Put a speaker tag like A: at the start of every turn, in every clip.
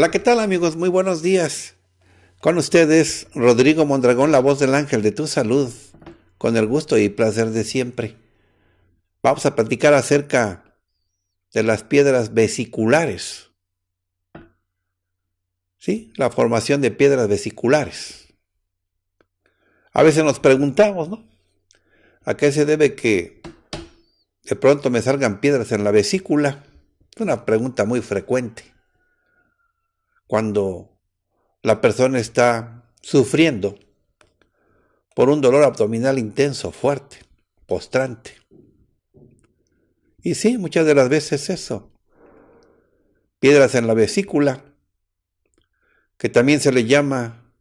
A: Hola, ¿qué tal amigos? Muy buenos días. Con ustedes, Rodrigo Mondragón, la voz del ángel de tu salud, con el gusto y placer de siempre. Vamos a platicar acerca de las piedras vesiculares. ¿Sí? La formación de piedras vesiculares. A veces nos preguntamos, ¿no? ¿A qué se debe que de pronto me salgan piedras en la vesícula? Es una pregunta muy frecuente cuando la persona está sufriendo por un dolor abdominal intenso, fuerte, postrante. Y sí, muchas de las veces eso. Piedras en la vesícula, que también se le llama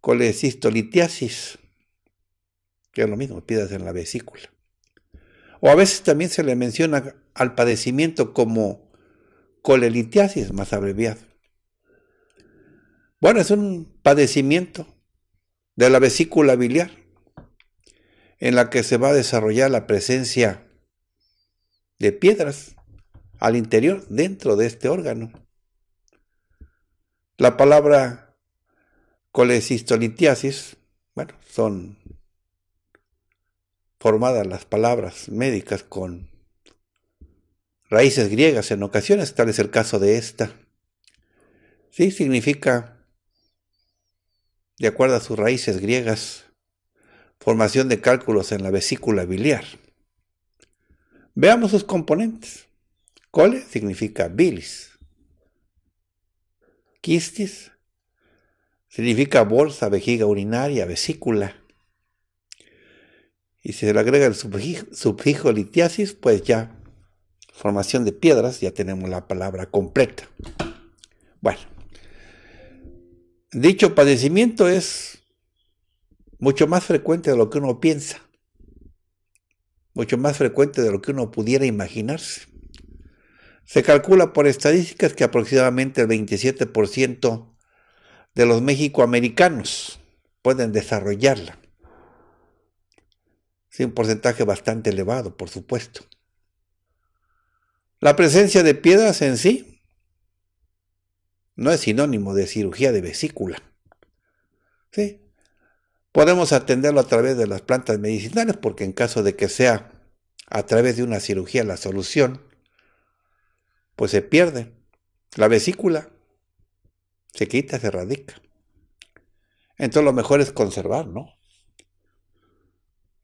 A: colecistolitiasis, que es lo mismo, piedras en la vesícula. O a veces también se le menciona al padecimiento como colelitiasis, más abreviado. Bueno, es un padecimiento de la vesícula biliar en la que se va a desarrollar la presencia de piedras al interior, dentro de este órgano. La palabra colecistolitiasis, bueno, son formadas las palabras médicas con raíces griegas en ocasiones, tal es el caso de esta. Sí, significa de acuerdo a sus raíces griegas, formación de cálculos en la vesícula biliar. Veamos sus componentes. Cole significa bilis. Quistis significa bolsa, vejiga urinaria, vesícula. Y si se le agrega el subfijo litiasis, pues ya, formación de piedras, ya tenemos la palabra completa. Bueno, Dicho padecimiento es mucho más frecuente de lo que uno piensa, mucho más frecuente de lo que uno pudiera imaginarse. Se calcula por estadísticas que aproximadamente el 27% de los mexicoamericanos pueden desarrollarla. Es un porcentaje bastante elevado, por supuesto. La presencia de piedras en sí no es sinónimo de cirugía de vesícula. ¿Sí? Podemos atenderlo a través de las plantas medicinales porque en caso de que sea a través de una cirugía la solución, pues se pierde. La vesícula se quita, se radica. Entonces lo mejor es conservar, ¿no?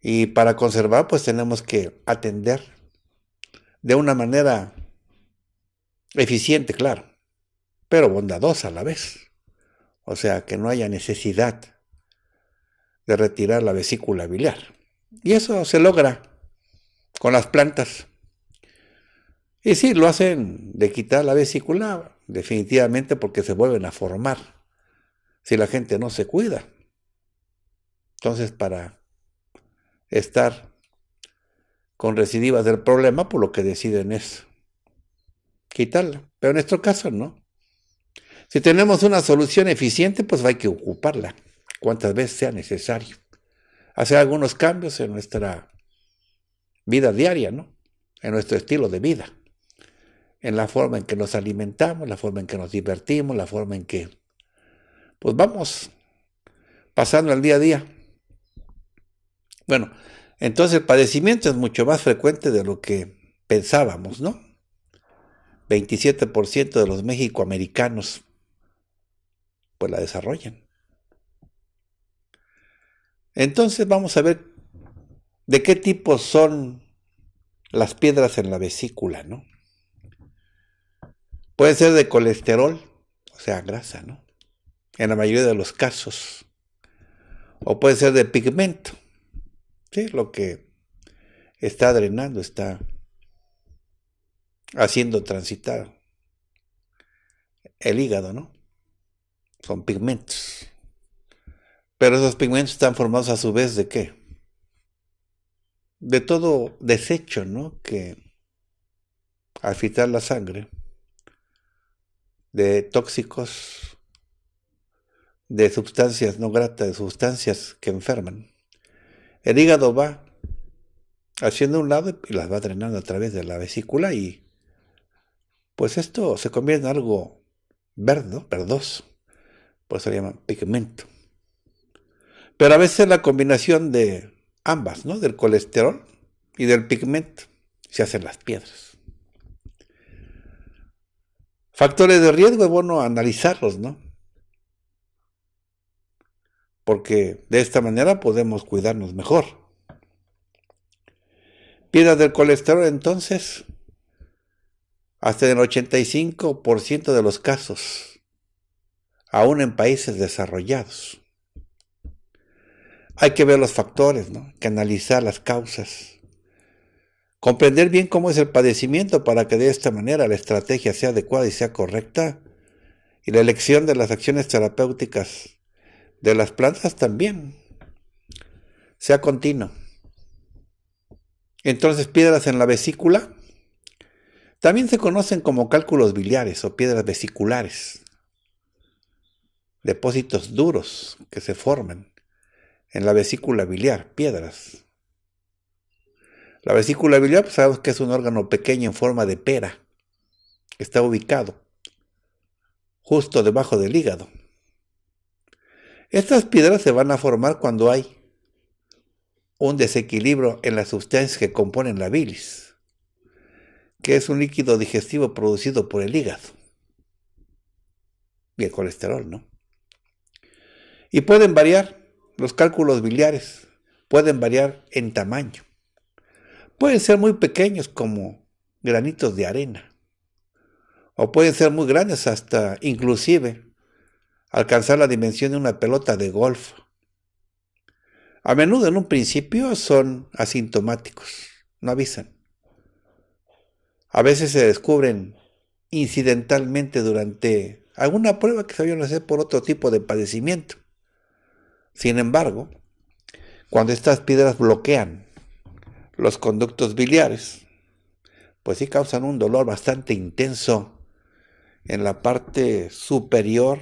A: Y para conservar pues tenemos que atender de una manera eficiente, claro pero bondadosa a la vez. O sea, que no haya necesidad de retirar la vesícula biliar. Y eso se logra con las plantas. Y sí, lo hacen de quitar la vesícula, definitivamente porque se vuelven a formar si la gente no se cuida. Entonces, para estar con recidivas del problema, por pues lo que deciden es quitarla. Pero en nuestro caso no. Si tenemos una solución eficiente, pues hay que ocuparla cuantas veces sea necesario. Hacer algunos cambios en nuestra vida diaria, ¿no? En nuestro estilo de vida. En la forma en que nos alimentamos, la forma en que nos divertimos, la forma en que pues vamos pasando el día a día. Bueno, entonces el padecimiento es mucho más frecuente de lo que pensábamos, ¿no? 27% de los mexicoamericanos pues la desarrollan. Entonces vamos a ver de qué tipo son las piedras en la vesícula, ¿no? Puede ser de colesterol, o sea, grasa, ¿no? En la mayoría de los casos. O puede ser de pigmento, ¿sí? Lo que está drenando, está haciendo transitar el hígado, ¿no? Son pigmentos. Pero esos pigmentos están formados a su vez de qué? De todo desecho, ¿no? Que al la sangre, de tóxicos, de sustancias no gratas, de sustancias que enferman. El hígado va haciendo un lado y las va drenando a través de la vesícula y pues esto se convierte en algo verde, verdoso. Por eso llama pigmento. Pero a veces la combinación de ambas, ¿no? Del colesterol y del pigmento, se hacen las piedras. Factores de riesgo es bueno analizarlos, ¿no? Porque de esta manera podemos cuidarnos mejor. Piedras del colesterol, entonces, hasta el 85% de los casos aún en países desarrollados. Hay que ver los factores, ¿no? que analizar las causas, comprender bien cómo es el padecimiento para que de esta manera la estrategia sea adecuada y sea correcta, y la elección de las acciones terapéuticas de las plantas también sea continua. Entonces, piedras en la vesícula también se conocen como cálculos biliares o piedras vesiculares depósitos duros que se forman en la vesícula biliar, piedras. La vesícula biliar, pues sabemos que es un órgano pequeño en forma de pera, está ubicado justo debajo del hígado. Estas piedras se van a formar cuando hay un desequilibrio en las sustancias que componen la bilis, que es un líquido digestivo producido por el hígado y el colesterol, ¿no? Y pueden variar los cálculos biliares, pueden variar en tamaño. Pueden ser muy pequeños como granitos de arena, o pueden ser muy grandes hasta inclusive alcanzar la dimensión de una pelota de golf. A menudo en un principio son asintomáticos, no avisan. A veces se descubren incidentalmente durante alguna prueba que se a hacer por otro tipo de padecimiento. Sin embargo, cuando estas piedras bloquean los conductos biliares, pues sí causan un dolor bastante intenso en la parte superior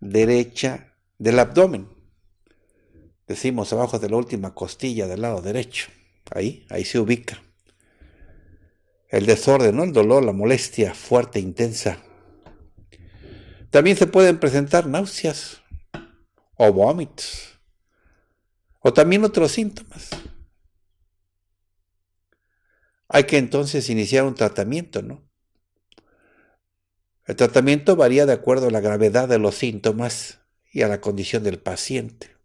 A: derecha del abdomen. Decimos abajo de la última costilla del lado derecho. Ahí, ahí se ubica. El desorden, el dolor, la molestia fuerte, intensa. También se pueden presentar náuseas, o vómitos, o también otros síntomas. Hay que entonces iniciar un tratamiento, ¿no? El tratamiento varía de acuerdo a la gravedad de los síntomas y a la condición del paciente.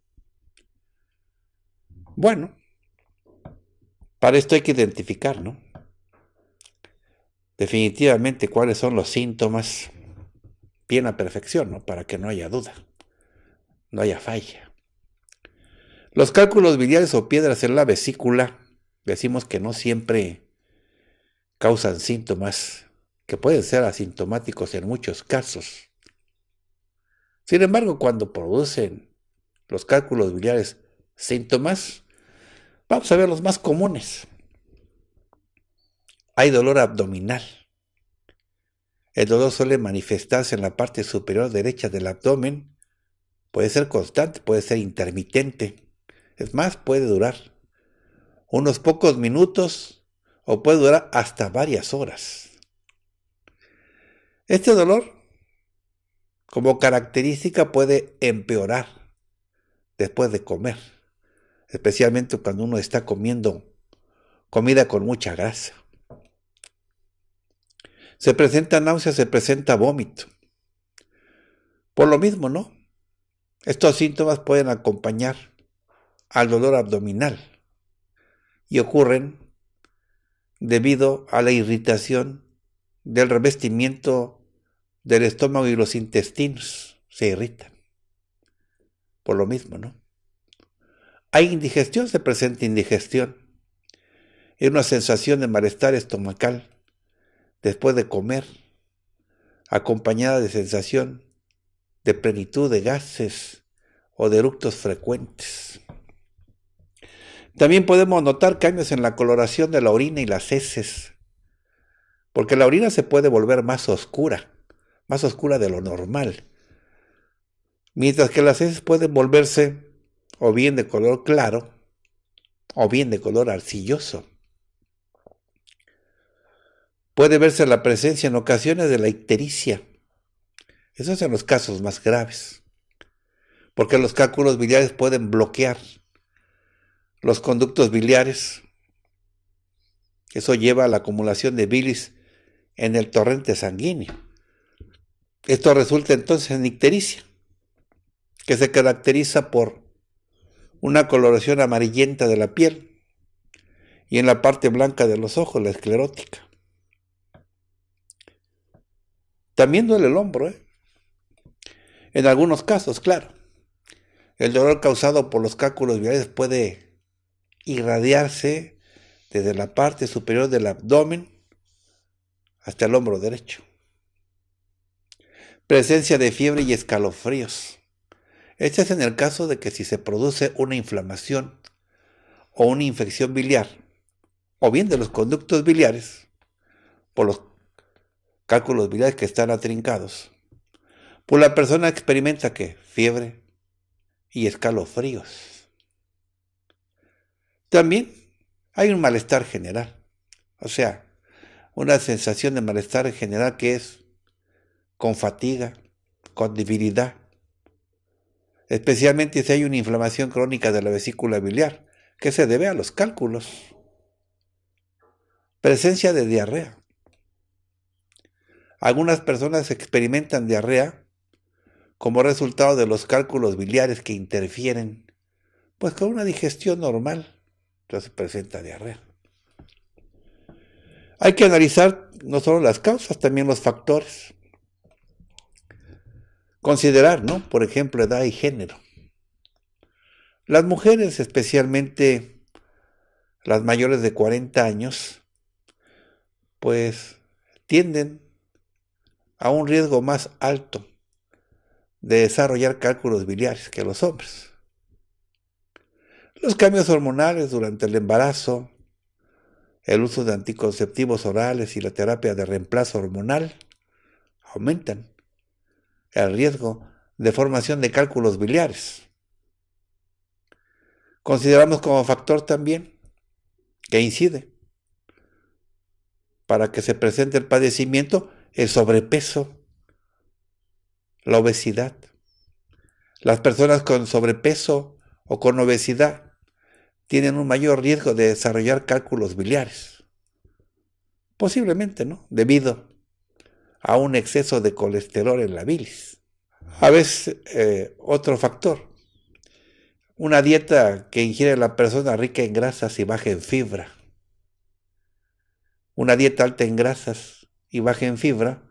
A: Bueno, para esto hay que identificar, ¿no? Definitivamente cuáles son los síntomas bien a perfección, ¿no? Para que no haya duda no haya falla. Los cálculos biliares o piedras en la vesícula, decimos que no siempre causan síntomas, que pueden ser asintomáticos en muchos casos. Sin embargo, cuando producen los cálculos biliares síntomas, vamos a ver los más comunes. Hay dolor abdominal. El dolor suele manifestarse en la parte superior derecha del abdomen Puede ser constante, puede ser intermitente. Es más, puede durar unos pocos minutos o puede durar hasta varias horas. Este dolor, como característica, puede empeorar después de comer, especialmente cuando uno está comiendo comida con mucha grasa. Se presenta náusea, se presenta vómito. Por lo mismo, ¿no? Estos síntomas pueden acompañar al dolor abdominal y ocurren debido a la irritación del revestimiento del estómago y los intestinos se irritan. Por lo mismo, ¿no? Hay indigestión, se presenta indigestión. Es una sensación de malestar estomacal después de comer, acompañada de sensación de plenitud de gases o de eructos frecuentes. También podemos notar cambios en la coloración de la orina y las heces, porque la orina se puede volver más oscura, más oscura de lo normal, mientras que las heces pueden volverse o bien de color claro o bien de color arcilloso. Puede verse la presencia en ocasiones de la ictericia, esos son en los casos más graves, porque los cálculos biliares pueden bloquear los conductos biliares. Eso lleva a la acumulación de bilis en el torrente sanguíneo. Esto resulta entonces en ictericia, que se caracteriza por una coloración amarillenta de la piel y en la parte blanca de los ojos, la esclerótica. También duele el hombro, ¿eh? En algunos casos, claro. El dolor causado por los cálculos biliares puede irradiarse desde la parte superior del abdomen hasta el hombro derecho. Presencia de fiebre y escalofríos. Este es en el caso de que si se produce una inflamación o una infección biliar, o bien de los conductos biliares, por los cálculos biliares que están atrincados, pues la persona experimenta qué? Fiebre y escalofríos. También hay un malestar general, o sea, una sensación de malestar general que es con fatiga, con debilidad, especialmente si hay una inflamación crónica de la vesícula biliar, que se debe a los cálculos. Presencia de diarrea. Algunas personas experimentan diarrea como resultado de los cálculos biliares que interfieren, pues con una digestión normal, se presenta diarrea. Hay que analizar no solo las causas, también los factores. Considerar, ¿no? Por ejemplo, edad y género. Las mujeres, especialmente las mayores de 40 años, pues tienden a un riesgo más alto de desarrollar cálculos biliares que los hombres. Los cambios hormonales durante el embarazo, el uso de anticonceptivos orales y la terapia de reemplazo hormonal aumentan el riesgo de formación de cálculos biliares. Consideramos como factor también que incide para que se presente el padecimiento el sobrepeso la obesidad. Las personas con sobrepeso o con obesidad tienen un mayor riesgo de desarrollar cálculos biliares. Posiblemente, ¿no? Debido a un exceso de colesterol en la bilis. A veces, eh, otro factor. Una dieta que ingiere la persona rica en grasas y baja en fibra. Una dieta alta en grasas y baja en fibra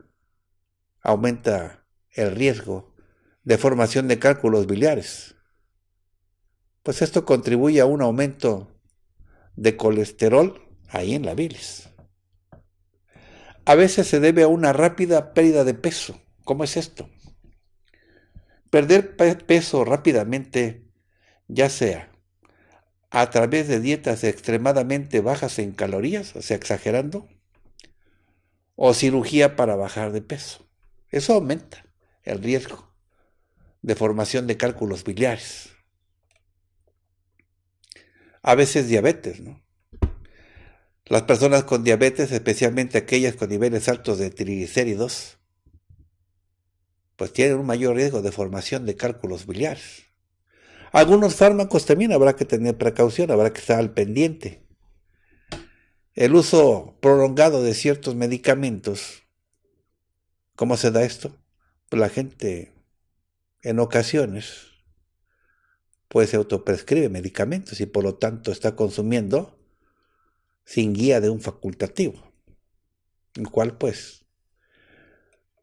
A: aumenta el riesgo de formación de cálculos biliares. Pues esto contribuye a un aumento de colesterol ahí en la bilis. A veces se debe a una rápida pérdida de peso. ¿Cómo es esto? Perder peso rápidamente, ya sea a través de dietas extremadamente bajas en calorías, o sea, exagerando, o cirugía para bajar de peso. Eso aumenta el riesgo de formación de cálculos biliares. A veces diabetes, ¿no? Las personas con diabetes, especialmente aquellas con niveles altos de triglicéridos, pues tienen un mayor riesgo de formación de cálculos biliares. Algunos fármacos también habrá que tener precaución, habrá que estar al pendiente. El uso prolongado de ciertos medicamentos, ¿cómo se da esto? la gente en ocasiones pues se autoprescribe medicamentos y por lo tanto está consumiendo sin guía de un facultativo, el cual pues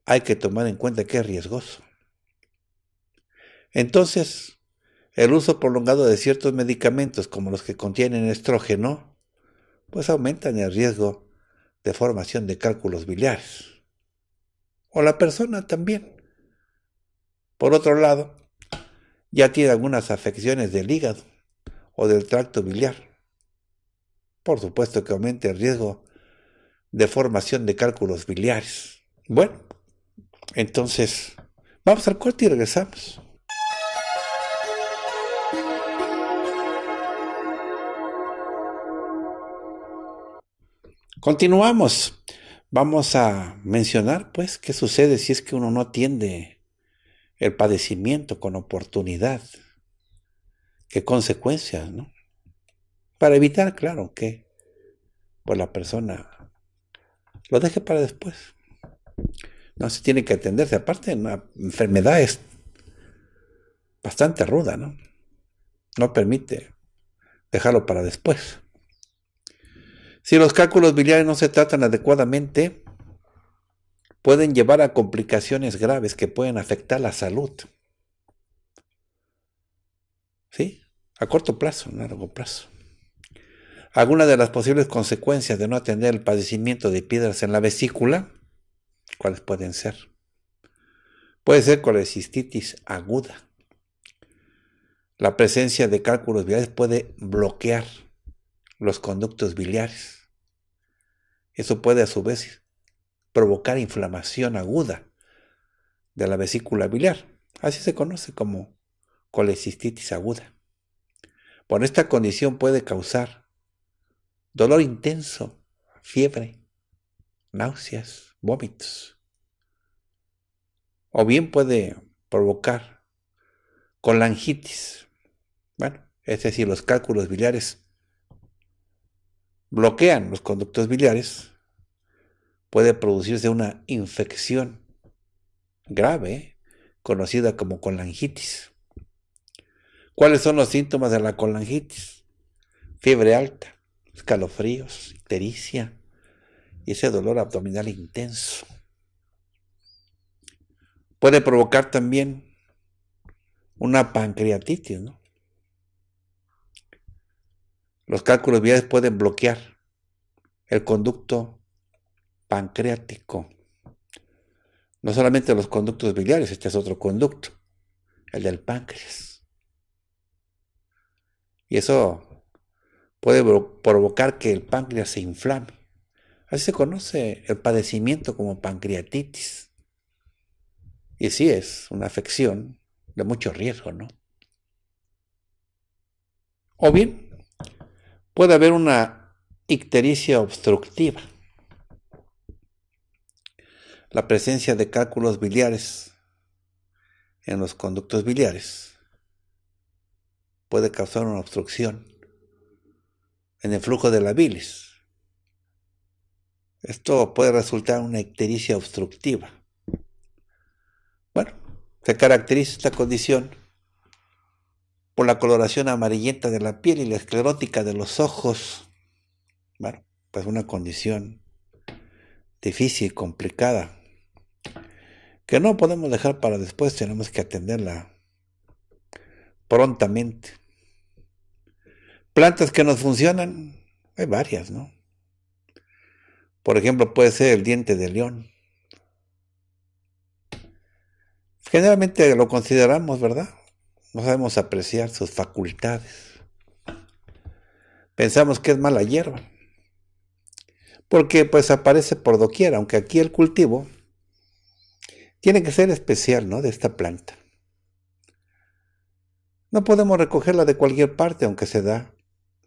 A: hay que tomar en cuenta que es riesgoso. Entonces, el uso prolongado de ciertos medicamentos como los que contienen estrógeno, pues aumentan el riesgo de formación de cálculos biliares. O la persona también por otro lado, ya tiene algunas afecciones del hígado o del tracto biliar. Por supuesto que aumenta el riesgo de formación de cálculos biliares. Bueno, entonces, vamos al corte y regresamos. Continuamos. Vamos a mencionar, pues, qué sucede si es que uno no atiende el padecimiento con oportunidad. ¿Qué consecuencias, no? Para evitar, claro, que pues la persona lo deje para después. No se tiene que atenderse. Aparte, una enfermedad es bastante ruda, ¿no? No permite dejarlo para después. Si los cálculos biliares no se tratan adecuadamente, pueden llevar a complicaciones graves que pueden afectar la salud. ¿Sí? A corto plazo, a largo plazo. Algunas de las posibles consecuencias de no atender el padecimiento de piedras en la vesícula, ¿cuáles pueden ser? Puede ser colecistitis aguda. La presencia de cálculos biliares puede bloquear los conductos biliares. Eso puede a su vez provocar inflamación aguda de la vesícula biliar. Así se conoce como colecistitis aguda. Por esta condición puede causar dolor intenso, fiebre, náuseas, vómitos. O bien puede provocar colangitis. Bueno, es decir, los cálculos biliares bloquean los conductos biliares puede producirse una infección grave conocida como colangitis. ¿Cuáles son los síntomas de la colangitis? Fiebre alta, escalofríos, ictericia y ese dolor abdominal intenso. Puede provocar también una pancreatitis, Los cálculos biliares pueden bloquear el conducto pancreático. No solamente los conductos biliares, este es otro conducto, el del páncreas. Y eso puede provocar que el páncreas se inflame. Así se conoce el padecimiento como pancreatitis. Y sí es una afección de mucho riesgo, ¿no? O bien, puede haber una ictericia obstructiva la presencia de cálculos biliares en los conductos biliares puede causar una obstrucción en el flujo de la bilis. Esto puede resultar una ictericia obstructiva. Bueno, se caracteriza esta condición por la coloración amarillenta de la piel y la esclerótica de los ojos. Bueno, pues una condición difícil, y complicada, que no podemos dejar para después, tenemos que atenderla prontamente. Plantas que nos funcionan, hay varias, ¿no? Por ejemplo, puede ser el diente de león. Generalmente lo consideramos, ¿verdad? No sabemos apreciar sus facultades. Pensamos que es mala hierba. Porque pues aparece por doquier, aunque aquí el cultivo tiene que ser especial, ¿no? De esta planta. No podemos recogerla de cualquier parte, aunque se da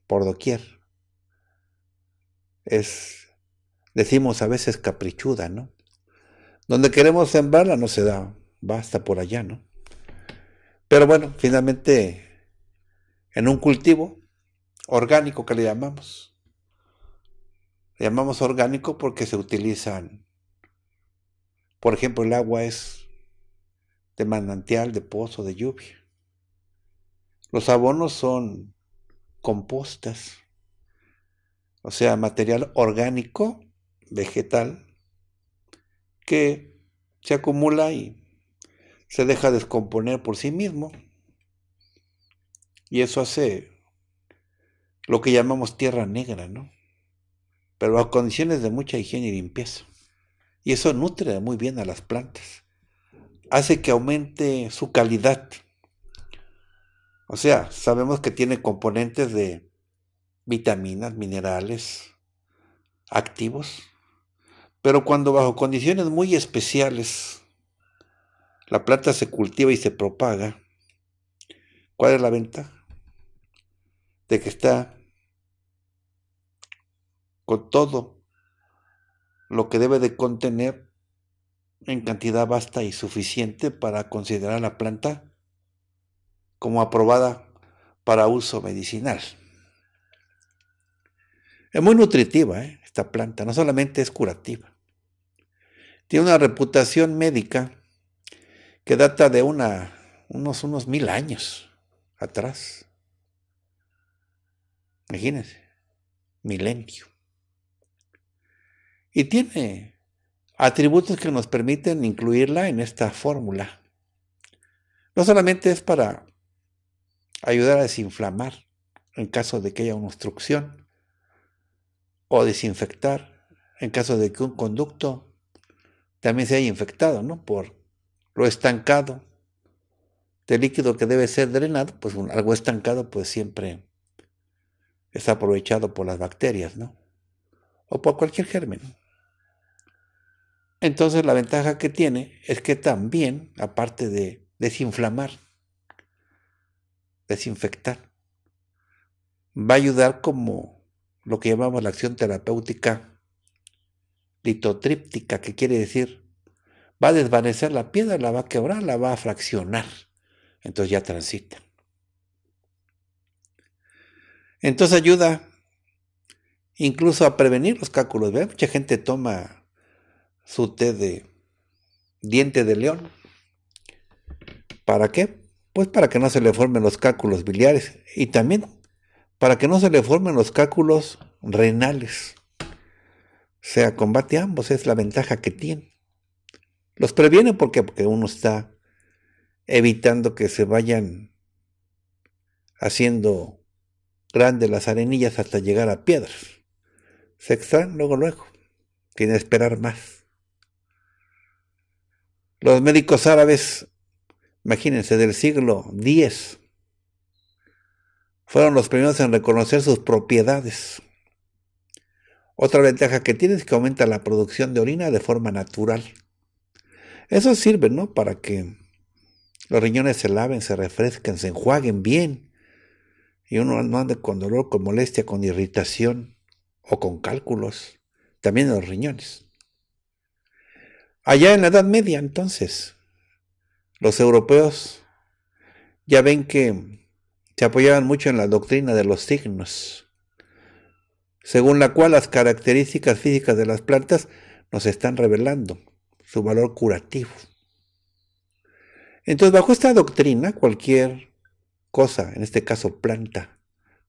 A: por doquier. Es, decimos a veces caprichuda, ¿no? Donde queremos sembrarla no se da, basta por allá, ¿no? Pero bueno, finalmente en un cultivo orgánico que le llamamos. Le llamamos orgánico porque se utilizan por ejemplo, el agua es de manantial, de pozo, de lluvia. Los abonos son compostas, o sea, material orgánico, vegetal, que se acumula y se deja descomponer por sí mismo. Y eso hace lo que llamamos tierra negra, ¿no? Pero a condiciones de mucha higiene y limpieza. Y eso nutre muy bien a las plantas. Hace que aumente su calidad. O sea, sabemos que tiene componentes de vitaminas, minerales, activos. Pero cuando bajo condiciones muy especiales la planta se cultiva y se propaga, ¿cuál es la venta? De que está con todo lo que debe de contener en cantidad vasta y suficiente para considerar la planta como aprobada para uso medicinal. Es muy nutritiva ¿eh? esta planta, no solamente es curativa. Tiene una reputación médica que data de una, unos, unos mil años atrás. Imagínense, milenio. Y tiene atributos que nos permiten incluirla en esta fórmula. No solamente es para ayudar a desinflamar en caso de que haya una obstrucción o desinfectar en caso de que un conducto también se haya infectado, ¿no? Por lo estancado de líquido que debe ser drenado, pues algo estancado pues siempre está aprovechado por las bacterias, ¿no? O por cualquier germen. Entonces la ventaja que tiene es que también, aparte de desinflamar, desinfectar, va a ayudar como lo que llamamos la acción terapéutica litotríptica, que quiere decir, va a desvanecer la piedra, la va a quebrar, la va a fraccionar. Entonces ya transita. Entonces ayuda incluso a prevenir los cálculos. ¿Ve? Mucha gente toma su té de diente de león. ¿Para qué? Pues para que no se le formen los cálculos biliares y también para que no se le formen los cálculos renales. O sea, combate ambos, es la ventaja que tiene. Los previene porque, porque uno está evitando que se vayan haciendo grandes las arenillas hasta llegar a piedras. Se extraen luego, luego, que esperar más. Los médicos árabes, imagínense, del siglo X, fueron los primeros en reconocer sus propiedades. Otra ventaja que tiene es que aumenta la producción de orina de forma natural. Eso sirve, ¿no? Para que los riñones se laven, se refresquen, se enjuaguen bien. Y uno no ande con dolor, con molestia, con irritación o con cálculos. También en los riñones. Allá en la Edad Media, entonces, los europeos ya ven que se apoyaban mucho en la doctrina de los signos, según la cual las características físicas de las plantas nos están revelando su valor curativo. Entonces, bajo esta doctrina, cualquier cosa, en este caso planta,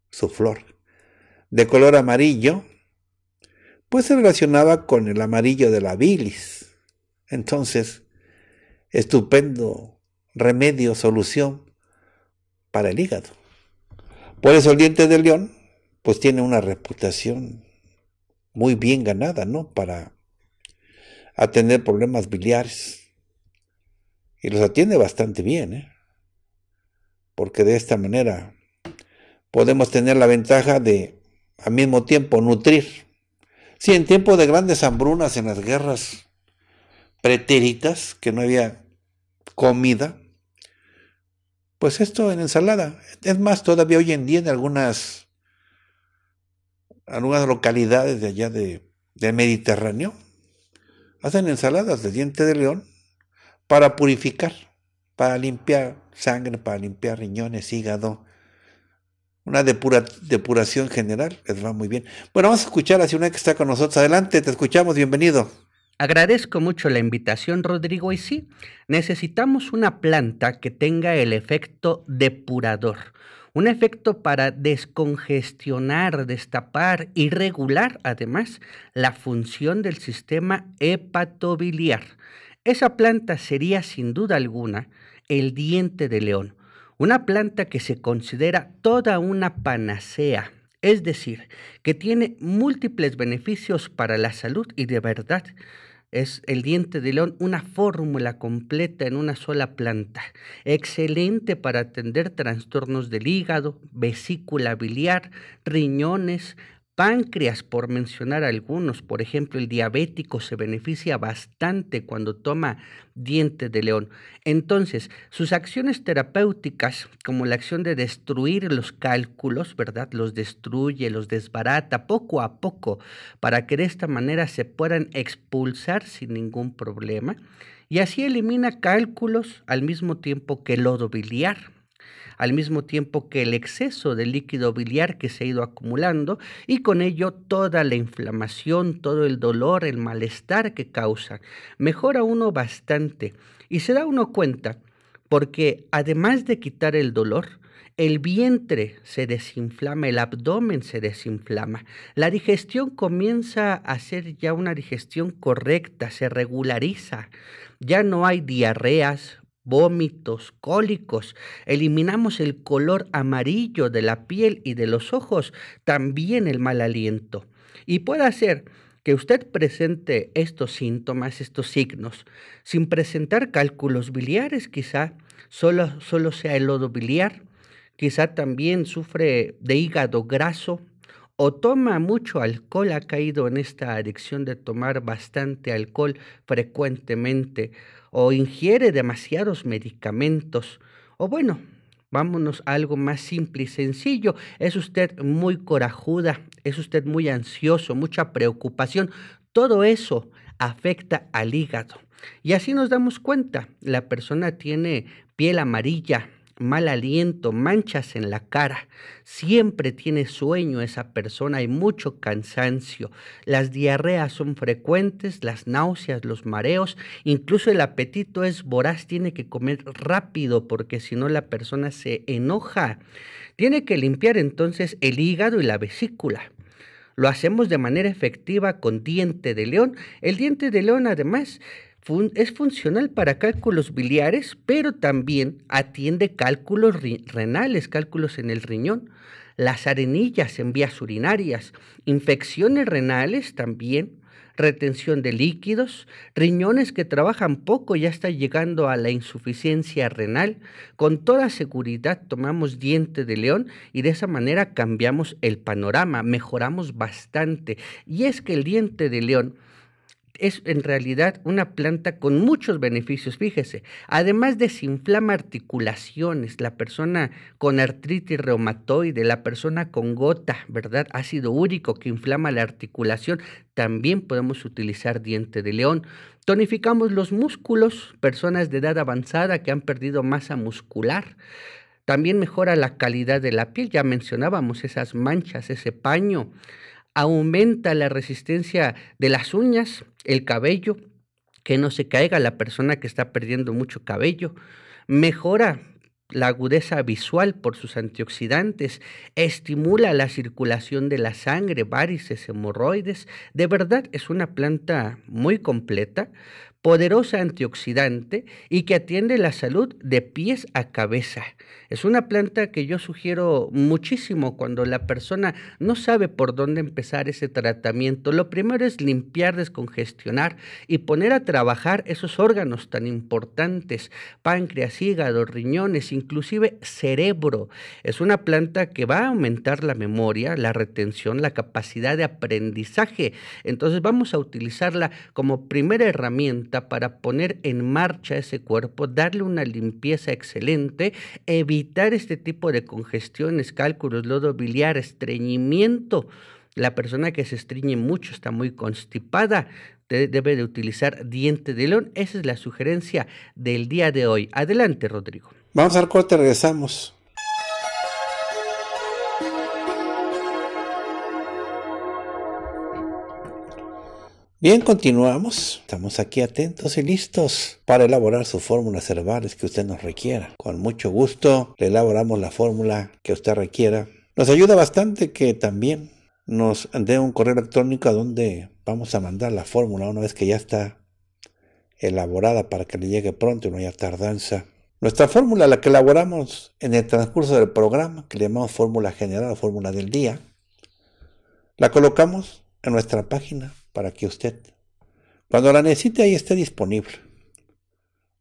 A: su flor, de color amarillo, pues se relacionaba con el amarillo de la bilis, entonces, estupendo remedio, solución para el hígado. Por eso el diente de león, pues tiene una reputación muy bien ganada, ¿no? Para atender problemas biliares. Y los atiende bastante bien, ¿eh? Porque de esta manera podemos tener la ventaja de, al mismo tiempo, nutrir. Sí, en tiempo de grandes hambrunas, en las guerras, pretéritas, que no había comida, pues esto en ensalada. Es más, todavía hoy en día en algunas, algunas localidades de allá de, Mediterráneo, hacen ensaladas de diente de león para purificar, para limpiar sangre, para limpiar riñones, hígado. Una depura, depuración general, les va muy bien. Bueno, vamos a escuchar a una que está con nosotros. Adelante, te escuchamos, bienvenido.
B: Agradezco mucho la invitación, Rodrigo, y sí, necesitamos una planta que tenga el efecto depurador, un efecto para descongestionar, destapar y regular además la función del sistema hepatobiliar. Esa planta sería sin duda alguna el diente de león, una planta que se considera toda una panacea es decir, que tiene múltiples beneficios para la salud y de verdad es el diente de león, una fórmula completa en una sola planta. Excelente para atender trastornos del hígado, vesícula biliar, riñones, páncreas, por mencionar algunos. Por ejemplo, el diabético se beneficia bastante cuando toma diente de león. Entonces, sus acciones terapéuticas, como la acción de destruir los cálculos, ¿verdad? Los destruye, los desbarata poco a poco para que de esta manera se puedan expulsar sin ningún problema. Y así elimina cálculos al mismo tiempo que lodo biliar al mismo tiempo que el exceso de líquido biliar que se ha ido acumulando y con ello toda la inflamación, todo el dolor, el malestar que causa. Mejora uno bastante y se da uno cuenta porque además de quitar el dolor, el vientre se desinflama, el abdomen se desinflama, la digestión comienza a ser ya una digestión correcta, se regulariza, ya no hay diarreas, vómitos, cólicos, eliminamos el color amarillo de la piel y de los ojos, también el mal aliento. Y puede ser que usted presente estos síntomas, estos signos, sin presentar cálculos biliares, quizá solo, solo sea el lodo biliar, quizá también sufre de hígado graso o toma mucho alcohol, ha caído en esta adicción de tomar bastante alcohol frecuentemente, o ingiere demasiados medicamentos. O bueno, vámonos a algo más simple y sencillo. Es usted muy corajuda, es usted muy ansioso, mucha preocupación. Todo eso afecta al hígado. Y así nos damos cuenta, la persona tiene piel amarilla, mal aliento, manchas en la cara. Siempre tiene sueño esa persona, hay mucho cansancio. Las diarreas son frecuentes, las náuseas, los mareos, incluso el apetito es voraz, tiene que comer rápido porque si no la persona se enoja. Tiene que limpiar entonces el hígado y la vesícula. Lo hacemos de manera efectiva con diente de león. El diente de león además es funcional para cálculos biliares, pero también atiende cálculos renales, cálculos en el riñón, las arenillas en vías urinarias, infecciones renales también, retención de líquidos, riñones que trabajan poco ya está llegando a la insuficiencia renal. Con toda seguridad tomamos diente de león y de esa manera cambiamos el panorama, mejoramos bastante. Y es que el diente de león es en realidad una planta con muchos beneficios, fíjese. Además desinflama articulaciones, la persona con artritis reumatoide, la persona con gota, ¿verdad? Ácido úrico que inflama la articulación, también podemos utilizar diente de león. Tonificamos los músculos, personas de edad avanzada que han perdido masa muscular. También mejora la calidad de la piel, ya mencionábamos esas manchas, ese paño aumenta la resistencia de las uñas, el cabello, que no se caiga la persona que está perdiendo mucho cabello, mejora la agudeza visual por sus antioxidantes, estimula la circulación de la sangre, varices, hemorroides. De verdad es una planta muy completa poderosa antioxidante y que atiende la salud de pies a cabeza. Es una planta que yo sugiero muchísimo cuando la persona no sabe por dónde empezar ese tratamiento. Lo primero es limpiar, descongestionar y poner a trabajar esos órganos tan importantes, páncreas, hígado, riñones, inclusive cerebro. Es una planta que va a aumentar la memoria, la retención, la capacidad de aprendizaje. Entonces vamos a utilizarla como primera herramienta para poner en marcha ese cuerpo, darle una limpieza excelente, evitar este tipo de congestiones, cálculos, lodo biliar, estreñimiento. La persona que se estreñe mucho está muy constipada, debe de utilizar diente de león. Esa es la sugerencia del día de hoy. Adelante, Rodrigo. Vamos al corte, regresamos.
A: Bien, continuamos. Estamos aquí atentos y listos para elaborar su fórmula herbales que usted nos requiera. Con mucho gusto le elaboramos la fórmula que usted requiera. Nos ayuda bastante que también nos dé un correo electrónico a donde vamos a mandar la fórmula una vez que ya está elaborada para que le llegue pronto y no haya tardanza. Nuestra fórmula, la que elaboramos en el transcurso del programa, que le llamamos fórmula general o fórmula del día, la colocamos en nuestra página para que usted, cuando la necesite, ahí esté disponible.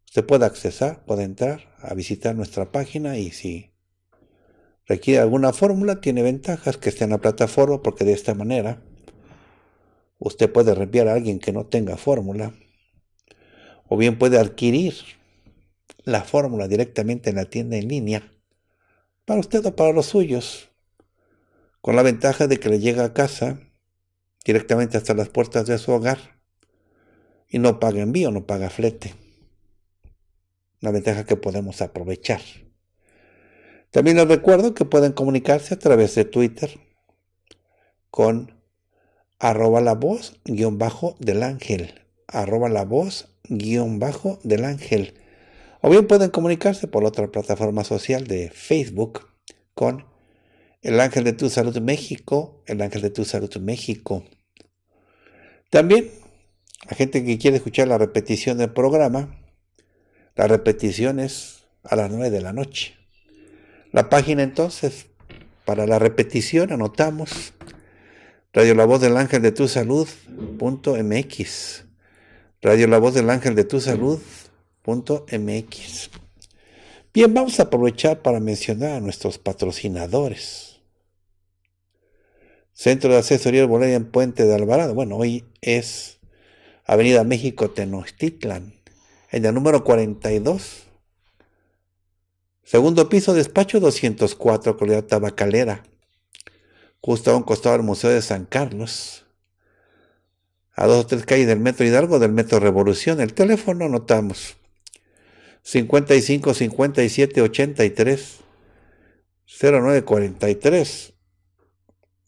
A: Usted puede accesar, puede entrar a visitar nuestra página y si requiere alguna fórmula, tiene ventajas que esté en la plataforma porque de esta manera usted puede reenviar a alguien que no tenga fórmula o bien puede adquirir la fórmula directamente en la tienda en línea para usted o para los suyos, con la ventaja de que le llega a casa directamente hasta las puertas de su hogar y no paga envío, no paga flete. Una ventaja que podemos aprovechar. También les recuerdo que pueden comunicarse a través de Twitter con arroba la voz guión bajo del ángel, arroba la voz guión bajo del ángel. O bien pueden comunicarse por otra plataforma social de Facebook con el ángel de tu salud México, el ángel de tu salud México. También, la gente que quiere escuchar la repetición del programa, la repetición es a las 9 de la noche. La página entonces, para la repetición, anotamos Radio La Voz del Ángel de Tu Salud punto MX. Radio La Voz del Ángel de Tu Salud MX. Bien, vamos a aprovechar para mencionar a nuestros patrocinadores. Centro de Asesoría Bolivia en Puente de Alvarado. Bueno, hoy es Avenida México Tenochtitlan, en el número 42. Segundo piso, despacho 204, Colidad Tabacalera. Justo a un costado del Museo de San Carlos. A dos o tres calles del Metro Hidalgo, del Metro Revolución. El teléfono notamos. 55 57 83 0943.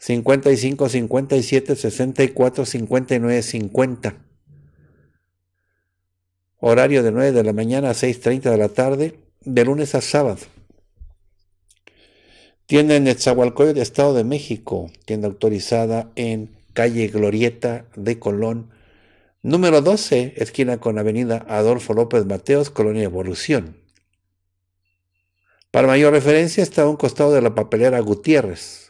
A: 55, 57, 64, 59, 50. Horario de 9 de la mañana a 6.30 de la tarde, de lunes a sábado. Tienda en de Estado de México. Tienda autorizada en calle Glorieta de Colón, número 12, esquina con avenida Adolfo López Mateos, Colonia Evolución. Para mayor referencia está a un costado de la papelera Gutiérrez,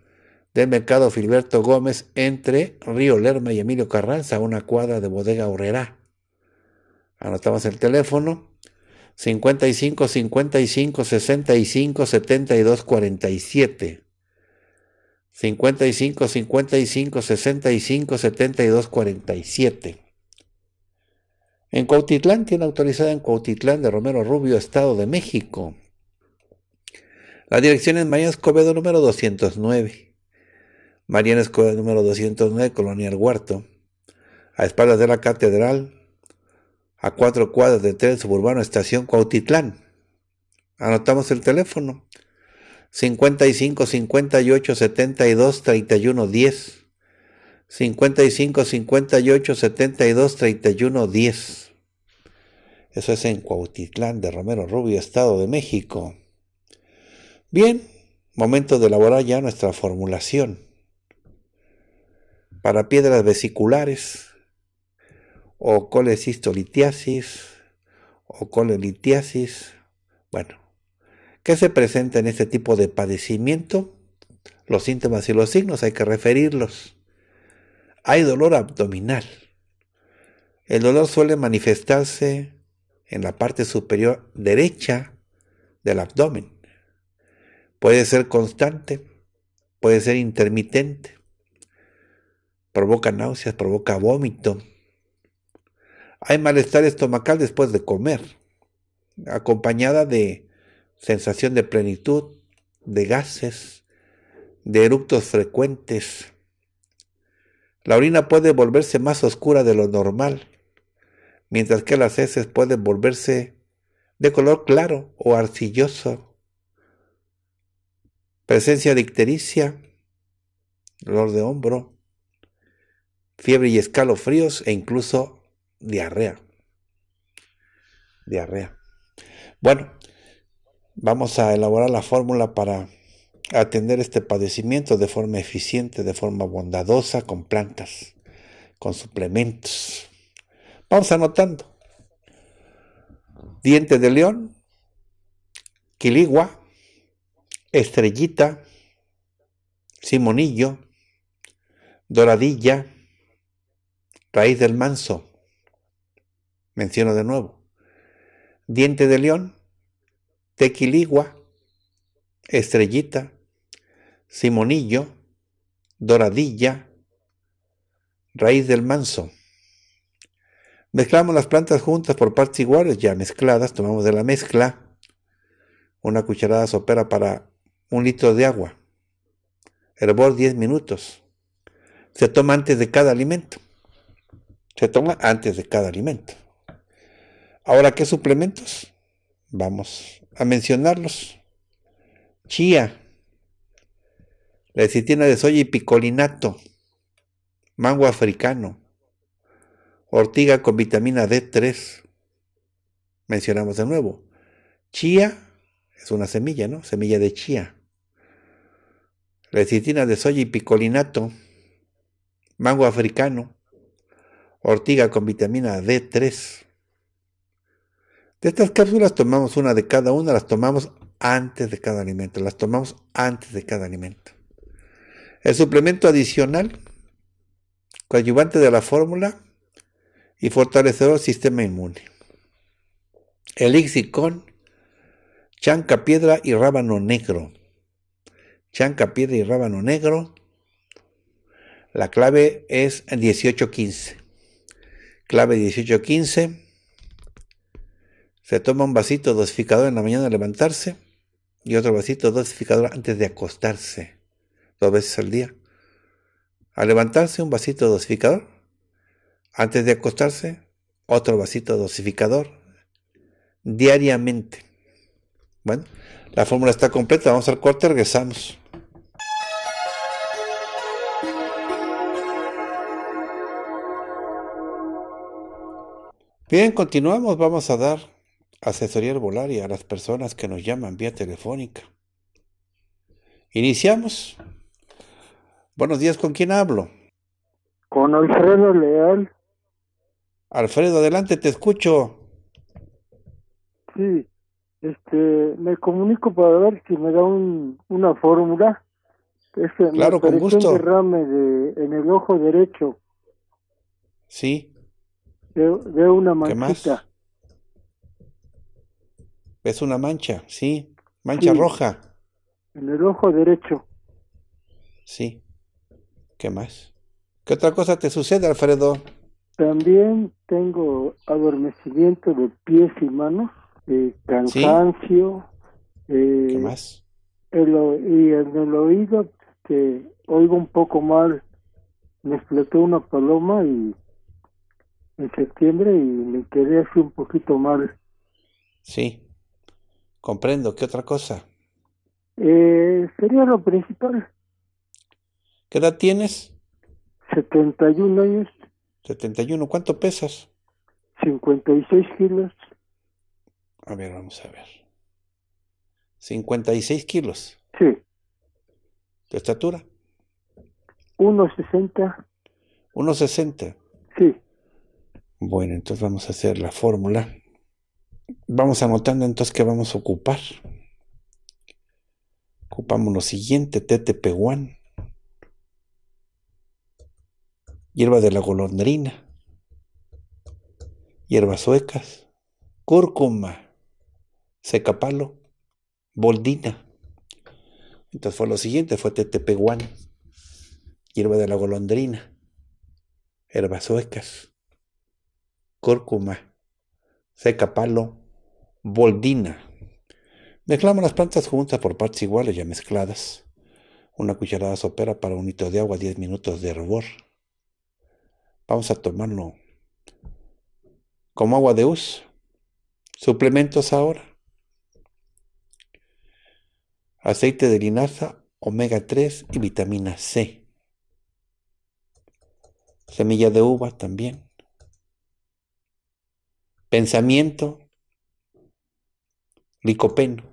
A: del mercado Filiberto Gómez entre Río Lerma y Emilio Carranza, una cuadra de bodega horrera. Anotamos el teléfono 55 55 65 72 47. 55 55 65 72 47. En Cuautitlán, tiene autorizada en Cuautitlán de Romero Rubio, Estado de México. La dirección es Mayas número 209. Mariana Escuela número 209, Colonial Huerto, a espaldas de la Catedral, a cuatro cuadras de tren suburbano, estación Cuautitlán. Anotamos el teléfono. 55 58 72 31 10. 55 58 72 31 10. Eso es en Cuautitlán de Romero Rubio, Estado de México. Bien, momento de elaborar ya nuestra formulación para piedras vesiculares o colesistolitiasis, o colelitiasis. Bueno, ¿qué se presenta en este tipo de padecimiento? Los síntomas y los signos hay que referirlos. Hay dolor abdominal. El dolor suele manifestarse en la parte superior derecha del abdomen. Puede ser constante, puede ser intermitente provoca náuseas, provoca vómito. Hay malestar estomacal después de comer, acompañada de sensación de plenitud, de gases, de eructos frecuentes. La orina puede volverse más oscura de lo normal, mientras que las heces pueden volverse de color claro o arcilloso. Presencia de ictericia, dolor de hombro, fiebre y escalofríos e incluso diarrea. Diarrea. Bueno, vamos a elaborar la fórmula para atender este padecimiento de forma eficiente, de forma bondadosa, con plantas, con suplementos. Vamos anotando. Diente de león, quiligua, estrellita, simonillo, doradilla, raíz del manso, menciono de nuevo, diente de león, tequiligua, estrellita, simonillo, doradilla, raíz del manso. Mezclamos las plantas juntas por partes iguales, ya mezcladas, tomamos de la mezcla una cucharada sopera para un litro de agua. Hervor 10 minutos. Se toma antes de cada alimento. Se toma antes de cada alimento. Ahora, ¿qué suplementos? Vamos a mencionarlos. Chía, lecitina de soya y picolinato, mango africano, ortiga con vitamina D3. Mencionamos de nuevo. Chía es una semilla, ¿no? Semilla de chía. Lecitina de soya y picolinato, mango africano, ortiga con vitamina D3. De estas cápsulas tomamos una de cada una, las tomamos antes de cada alimento, las tomamos antes de cada alimento. El suplemento adicional, coadyuvante de la fórmula y fortalecedor del sistema inmune. Elixir con chanca piedra y rábano negro. Chanca piedra y rábano negro. La clave es 1815. Clave 1815. Se toma un vasito dosificador en la mañana al levantarse y otro vasito dosificador antes de acostarse, dos veces al día. Al levantarse un vasito dosificador, antes de acostarse otro vasito dosificador diariamente. Bueno, la fórmula está completa, vamos al corte, regresamos. Bien, continuamos. Vamos a dar asesoría volaria a las personas que nos llaman vía telefónica. Iniciamos. Buenos días, ¿con quién hablo? Con Alfredo Leal. Alfredo, adelante, te escucho. Sí, este,
C: me comunico para ver si me da una fórmula. claro, con gusto. Un derrame de, en el ojo derecho.
A: Sí. Veo, una manchita. Es una mancha, sí. Mancha roja. En el ojo derecho. Sí. ¿Qué más? ¿Qué otra cosa te sucede, Alfredo? También
C: tengo adormecimiento de pies y manos, cansancio. Eh, ¿Qué más? y en el oído, que oigo un poco mal, me explotó una paloma y en septiembre y me quedé así un poquito mal.
A: Sí, comprendo. ¿Qué otra cosa?
C: Eh, sería lo principal.
A: ¿Qué edad tienes? 71 años. 71, ¿cuánto pesas? 56 kilos. A ver, vamos a ver. 56 kilos. Sí. ¿Tu estatura?
C: 1,60.
A: 1,60. Bueno, entonces vamos a hacer la fórmula. Vamos anotando entonces que vamos a ocupar. Ocupamos lo siguiente, ttp Hierba de la golondrina. Hierbas suecas. Cúrcuma. Secapalo. Boldina. Entonces fue lo siguiente, fue ttp Hierba de la golondrina. hierbas suecas cúrcuma, seca palo, boldina. Mezclamos las plantas juntas por partes iguales ya mezcladas. Una cucharada sopera para un litro de agua, 10 minutos de hervor. Vamos a tomarlo como agua de uso. Suplementos ahora. Aceite de linaza, omega 3 y vitamina C. Semilla de uva también. Pensamiento licopeno,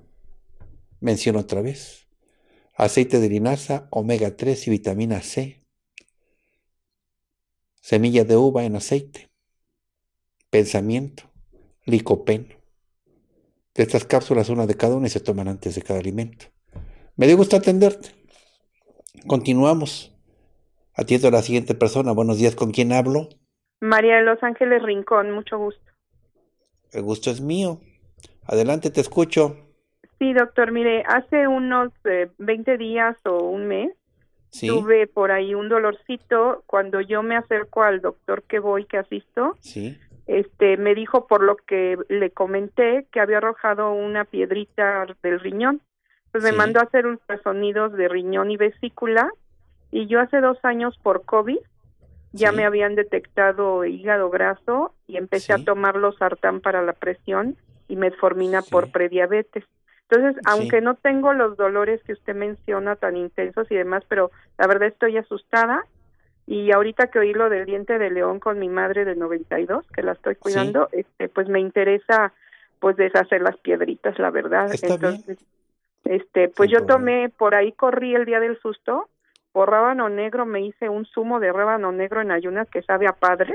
A: menciono otra vez. Aceite de linaza, omega 3 y vitamina C. Semilla de uva en aceite. Pensamiento, licopeno. De estas cápsulas, una de cada una y se toman antes de cada alimento. Me dio gusto atenderte. Continuamos. Atiendo a la siguiente persona. Buenos días, ¿con quién hablo?
D: María de los Ángeles Rincón, mucho gusto.
A: El gusto es mío. Adelante, te escucho.
D: Sí, doctor, mire, hace unos eh, veinte 20 días o un mes tuve por ahí un dolorcito cuando yo me acerco al doctor que voy, que asisto. Sí. Este, me dijo por lo que le comenté que había arrojado una piedrita del riñón. Pues me mandó a hacer ultrasonidos de riñón y vesícula. Y yo hace dos años por COVID ya me habían detectado hígado graso y empecé a tomar los sartán para la presión y metformina por prediabetes. Entonces, aunque no tengo los dolores que usted menciona tan intensos y demás, pero la verdad estoy asustada y ahorita que oí lo del diente de león con mi madre de 92, que la estoy cuidando, este pues me interesa pues deshacer las piedritas, la verdad. Entonces, este pues yo tomé por ahí corrí el día del susto rábano negro, me hice un zumo de rábano negro en ayunas que sabe a padre.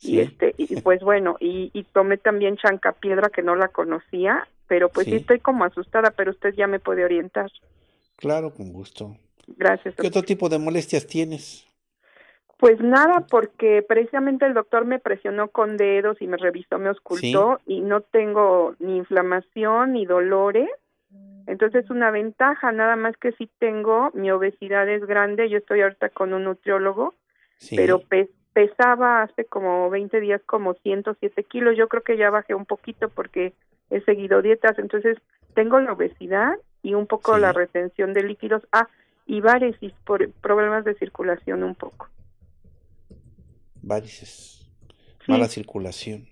D: Y este y pues bueno, y, tomé también chancapiedra que no la conocía, pero pues sí. estoy como asustada, pero usted ya me puede orientar.
A: Claro, con gusto.
D: Gracias. ¿Qué otro
A: tipo de molestias tienes?
D: Pues nada, porque precisamente el doctor me presionó con dedos y me revisó, me ocultó y no tengo ni inflamación ni dolores entonces una ventaja, nada más que si tengo, mi obesidad es grande, yo estoy ahorita con un nutriólogo, pero pesaba hace como 20 días como 107 kilos, yo creo que ya bajé un poquito porque he seguido dietas, entonces tengo la obesidad y un poco la retención de líquidos, ah, y várices por problemas de circulación un poco.
A: Várices, mala circulación.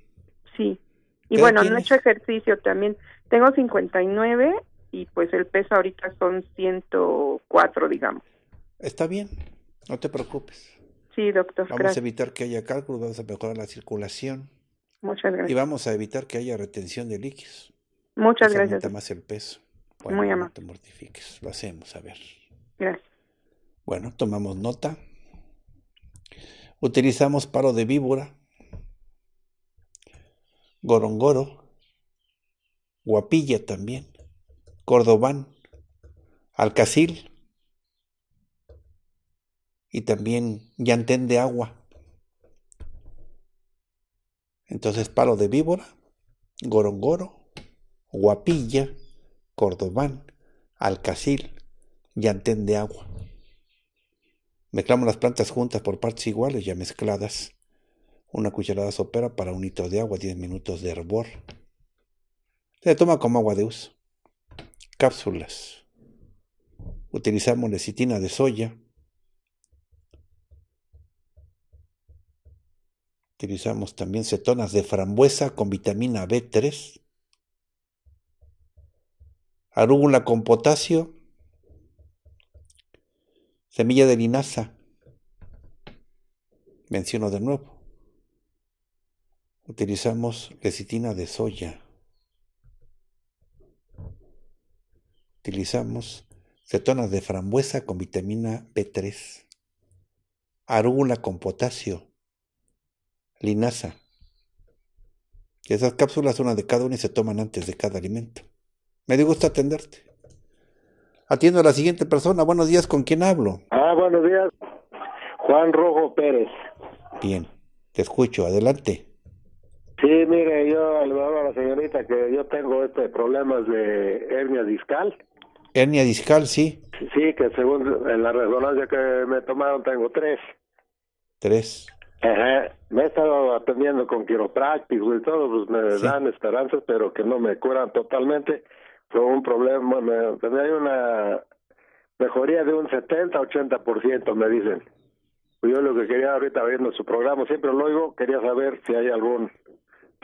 A: Sí, y bueno, no he hecho
D: ejercicio también. Tengo 59 y pues el peso ahorita son 104, digamos.
A: Está bien, no te preocupes.
D: Sí, doctor. Vamos a
A: evitar que haya cálculos, vamos a mejorar la circulación. Muchas gracias. Y vamos a evitar que haya retención de líquidos.
D: Muchas gracias. Aumenta
A: más el peso. Muy amable. No te mortifiques, lo hacemos, a ver. Gracias. Bueno, tomamos nota. Utilizamos paro de víbora, gorongoro, Guapilla también, Cordobán, Alcacil y también llantén de Agua. Entonces Palo de Víbora, Gorongoro, Guapilla, Cordobán, Alcacil, llantén de Agua. Mezclamos las plantas juntas por partes iguales ya mezcladas. Una cucharada sopera para un litro de agua, 10 minutos de hervor. Se toma como agua de uso. Cápsulas. Utilizamos lecitina de soya. Utilizamos también cetonas de frambuesa con vitamina B3. Arúgula con potasio. Semilla de linaza. Menciono de nuevo. Utilizamos lecitina de soya utilizamos cetonas de frambuesa con vitamina B3, arúgula con potasio, linaza. Esas cápsulas, una de cada una y se toman antes de cada alimento. Me dio gusto atenderte. Atiendo a la siguiente persona. Buenos días, ¿con quién hablo?
C: Ah, buenos días. Juan Rojo Pérez.
A: Bien, te escucho, adelante.
C: Sí, mire, yo le hablo a la señorita que yo tengo este problemas de hernia discal
A: Hernia discal, sí.
C: Sí, que según en la resonancia que me tomaron tengo tres. Tres. Me he estado atendiendo con quiropráctico y todo, pues me dan esperanzas, pero que no me curan totalmente. Fue un problema, me, tenía una mejoría de un 70-80%, me dicen. Pues yo lo que quería ahorita viendo su programa, siempre lo digo, quería saber si hay algún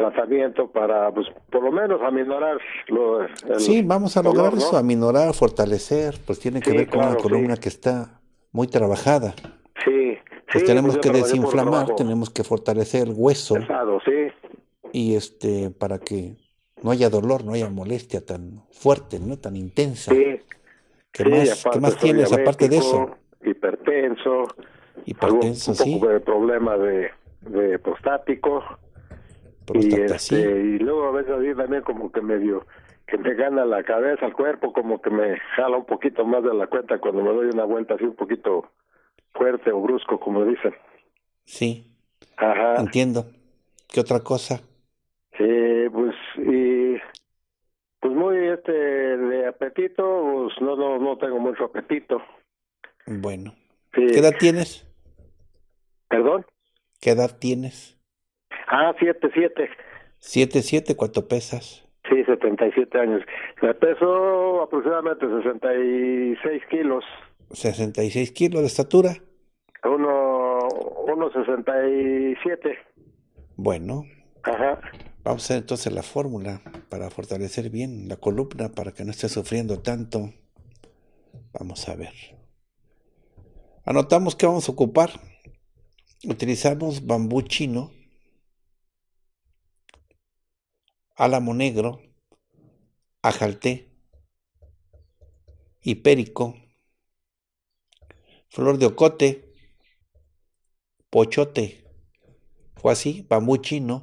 C: tratamiento para, pues, por lo menos aminorar. Lo, sí, vamos a lograr eso,
A: aminorar, fortalecer, pues tiene que ver con una columna que está muy trabajada.
C: Sí. Pues tenemos pues que desinflamar, tenemos
A: que fortalecer el hueso. y este, para que no haya dolor, no haya molestia tan fuerte, no tan intensa. Sí. ¿Qué más, tienes aparte de eso?
C: Hipertenso. Hipertenso, poco de problema de, de prostático y, este, y luego a veces a mí también como que medio que me gana la cabeza, el cuerpo, como que me jala un poquito más de la cuenta cuando me doy una vuelta así un poquito fuerte o brusco, como dicen. Sí. Ajá.
A: Entiendo. ¿Qué otra cosa?
C: Sí, pues y pues muy este de apetito, pues no no no tengo mucho apetito.
A: Bueno. ¿Qué edad tienes? ¿Perdón? ¿Qué edad tienes? Ah, siete? siete ¿cuánto pesas?
C: Sí, 77 años. Me peso aproximadamente 66 kilos.
A: 66 kilos de estatura.
C: Uno, uno 67. Bueno. Ajá.
A: Vamos a hacer entonces la fórmula para fortalecer bien la columna para que no esté sufriendo tanto. Vamos a ver. Anotamos que vamos a ocupar. Utilizamos bambú chino Álamo Negro, Ajalté, Hipérico, Flor de Ocote, Pochote, fue así, bambú chino,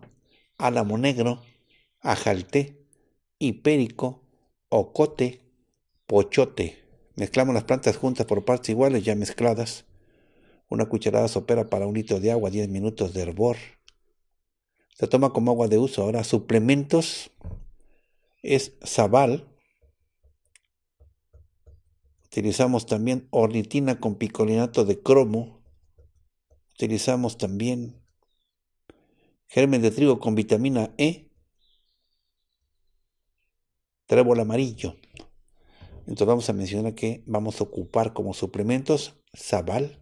A: álamo negro, ajalté, hipérico, ocote, pochote. Mezclamos las plantas juntas por partes iguales, ya mezcladas. Una cucharada sopera para un litro de agua, 10 minutos de hervor se toma como agua de uso. Ahora, suplementos es sabal. Utilizamos también ornitina con picolinato de cromo. Utilizamos también germen de trigo con vitamina E. Trébol amarillo. Entonces vamos a mencionar que vamos a ocupar como suplementos sabal,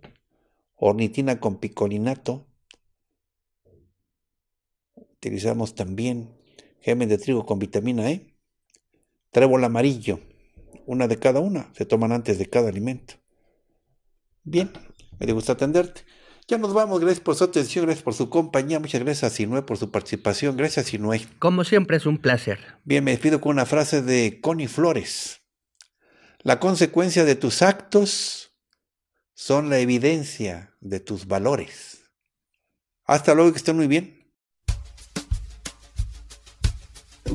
A: ornitina con picolinato, Utilizamos también germen de trigo con vitamina E, trébol amarillo, una de cada una, se toman antes de cada alimento. Bien, me gusta atenderte. Ya nos vamos, gracias por su atención, gracias por su compañía, muchas gracias a Sinue por su participación, gracias Sinue.
B: Como siempre es un placer.
A: Bien, me despido con una frase de Connie Flores. La consecuencia de tus actos son la evidencia de tus valores. Hasta luego, que estén muy bien.